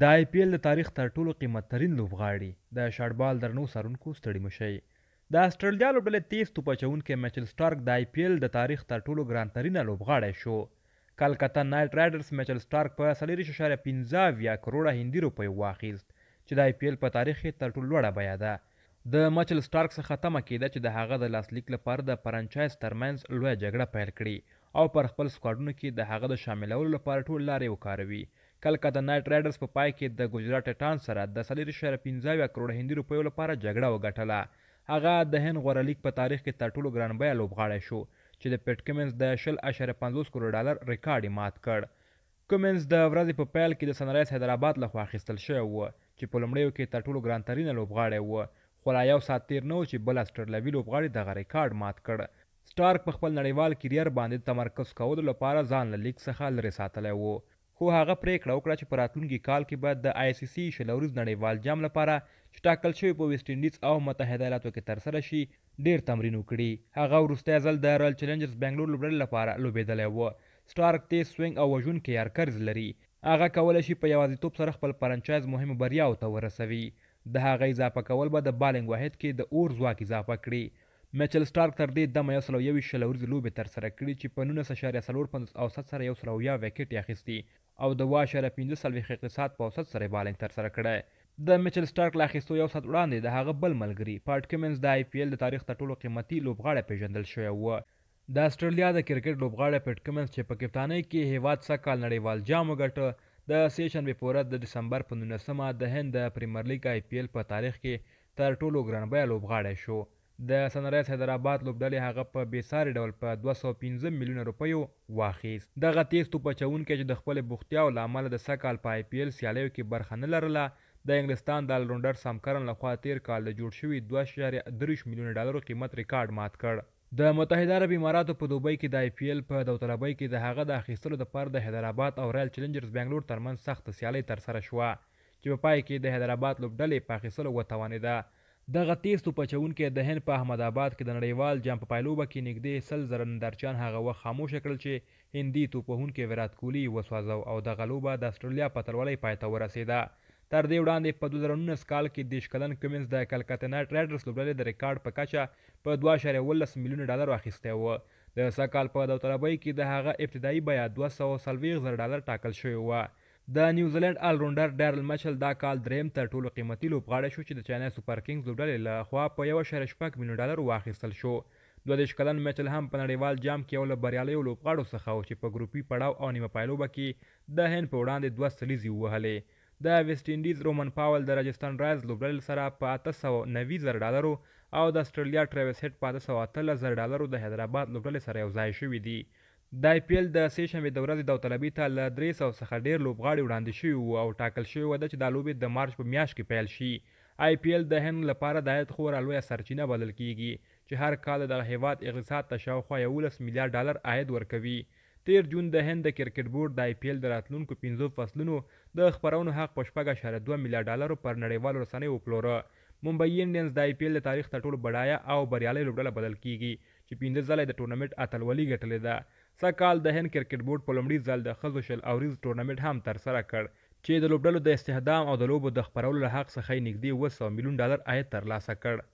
د آی پی ایل د تاریخ تر ټولو قیمتترین لوبغاړي د شاربال درنو سرونکو ستړي مشي د استرالیا لوبډلې تیز توپ اچونکی میچل سټارک د آی پی ایل د تاریخ تر ټولو ګرانترینه لوبغاړی شو کلکتا نایټ رایډرز میچل سټارک په سلیریش شاره 15 ویا کروڑه هندي روپۍ واخیست چې د آی پی ایل په تاریخ تر ټولو لوړه بیا ده د میچل سټارک څخه تمه کیده چې د هغه د لاسلیک لپاره د فرانچایز ترمنز لوی جګړه پیل کړي او پر خپل سکواډونو کې د هغه د شاملولو لپاره ټول لارې وکاروي کلکته نایټ رایډرز په پای کې د ګجرات ټان سره د سلیری شهر 15 کروڑ هندي روپیو لپاره جګړه وګټله هغه د هند غوړه لیگ په تاریخ کې تر ټولو ګران بیه لوبغاړی شو چې د پیټ کمنز د 0.50 کروڑ ډالر ریکارډ یې مات کړ کومنز د ورځې په پیل کې د سنرایز حیدرآباد لخوا اخیستل شوی و چې په لومړیو کې تر ټولو ګرانترینه لوبغاړی و خو لا یو ساعت تیر نه و چې بل استرلوي لوبغاړي دغه ریکارډ مات کړ سټارک په خپل نړیوال کریر باندې تمرکز کولو لپاره ځان له لیګ څخه لرې ساتلی و خو هغه پریکړه وکړه چې په راتلونکي کال کې به د آی سی سی شلوريز نړیوال جام لپاره چې ټاکل شوی په ویسټ انډیز او متحده ایالاتو کې ترسره شي ډیر تمرین وکړي هغه وروستی ځل د رایل چیلنجرز بنگلور لوبډلې لپاره لوبېدلی و سټارک تیز سوینګ او وژونکي یارکرز لري هغه کولی شي په یوازیتوب سره خپل فرانچایز مهمو بریاو ته ورسوي د هغه اضافه کول به د بالنګ واحد کې د اور ځواک اضافه کړي میچل سټارک تر دې دمه یو سل او یوویشت شلوريزې لوبې ترسره کړې چې په نولس اعشاریه څلور پنځوس اوسط سره یو سل او اویا وکټې اخیستې او د اوه اعشاریه پنځه څلوېښت اقتصاد په اوسط سره یې بالنګ ترسره کړی د میچل سټارک له اخیستو یو ساعت وړاندې د هغه بل ملګري پاټ کمنز د آی پی ایل د تاریخ تر ټولو قیمتي لوبغاړی پیژندل شوی و د استرالیا د کرکټ لوبغاړی پټ کمنز چې په کپتانۍ کې هیواد څه کال نړیوال جام وګټه د سې شنبې په ورځ د دسمبر په نولسمه د هند د پریمیر لیګ آی پی ایل په تاریخ کې تر ټولو ګرانبیه لوبغاړی شو د سنرایز حیدرآباد لوبډلې هغه په بېساري ډول په 215 میلیونه روپیو واخیست دغه تیز توپ اچونکی چې د خپلې بوختیاو له امله د سږ کال په آی پي ایل سیالیو کې برخه نه لرله د انګلستان د الراونډر سام کرن لخوا تیر کال د جوړ شوي 2.3 میلیونه ډالرو قیمت ریکارډ مات کړ د متحده عرب اماراتو په دوبۍ کې د آی پی ایل په داوطلبۍ کې د هغه د اخیستلو دپاره د حیدرآباد او رایل چیلنجرز بنګلور ترمنځ سخته سیالۍ ترسره شوه چې په پای کې د حیدرآباد لوبډلې په اخیستلو وتوانېده دغه تیز توپ اچونکی د هند په احمد آباد کې د نړیوال جام په پایلوبه کې نږدې سل زره نندارچیان هغه وخت خاموشه کړل چې هندي توپ وهونکی ویرات کوهلي وسوځاو او دغه لوبه د استرالیا په اتلولۍ پای ته ورسېده تر دې وړاندې په 2019 کال کې دیش کلن کمنز د کلکته نایټ رایډرز لوبډلې د ریکارډ په کچه په 2.1 میلیونه ډالر واخیستی و د سږ کال په داوطلبۍ کې د هغه ابتدایي بیه 240 زره ډالر ټاکل شوی و د نیوزیلند آل راونډر ډیرل مچل دا کال دریم تر ټولو قیمتي لوبغاړی شو چې د چاینا سوپر کینګز لوبډلې له خوا په یو شهر شپږ میلیون ډالر واخیستل شو دوه دېرش کلن مچل هم په نړیوال جام کې یو له بریالیو لوبغاړو څخه و چې په ګروپي پړاو او نیمه پایلوبه کې د هند په وړاندې دوه سلیزې ووهلې د ویسټ انډیز رومن پاول د راجستان رایز لوبډلې سره په اته سوه نوي زره ډالرو او د استرالیا ټریوس هټ په اته سوه اتلس زره ډالرو د حیدرآباد لوبډلې سره یوځای شوي دي د آی پی ایل د سې شنبې د ورځې داوطلبي ته له درې سوه څخه ډیر لوبغاړي وړاندې شوي وو او ټاکل شوې ده چې دا لوبې د مارچ په میاشت کې پیل شي آی پی ایل د هند لپاره د عاید خورا لویه سرچینه بلل کیږي چې هر کال د هیواد اقتصاد ته شاوخوا یولس میلیارډ ډالر عاید ورکوي تیر جون د هند د کرکټ بورډ د آی پی ایل د راتلونکو 15 فصلونو د خبرونو حق په شپږ اشاره 2 میلیارډ ډالر پر نړیوالو رسنیو وپلوره ممبئی انډینز د آی پی ایل د تاریخ تر ټولو بډایه او بریالۍ لوبډله بدل کیږي چې 15 ځله د ټورنمنت اتلولي ګټلې ده سږکال د هند کرکټ بورډ په لومړي ځل د ښځو شل اوریز ټورنمنټ هم ترسره کړ چې د لوبډلو د استخدام او د لوبو د خپرولو له حق څخه یې نږدې اووه سوه میلیون ډالر عاید ترلاسه کړ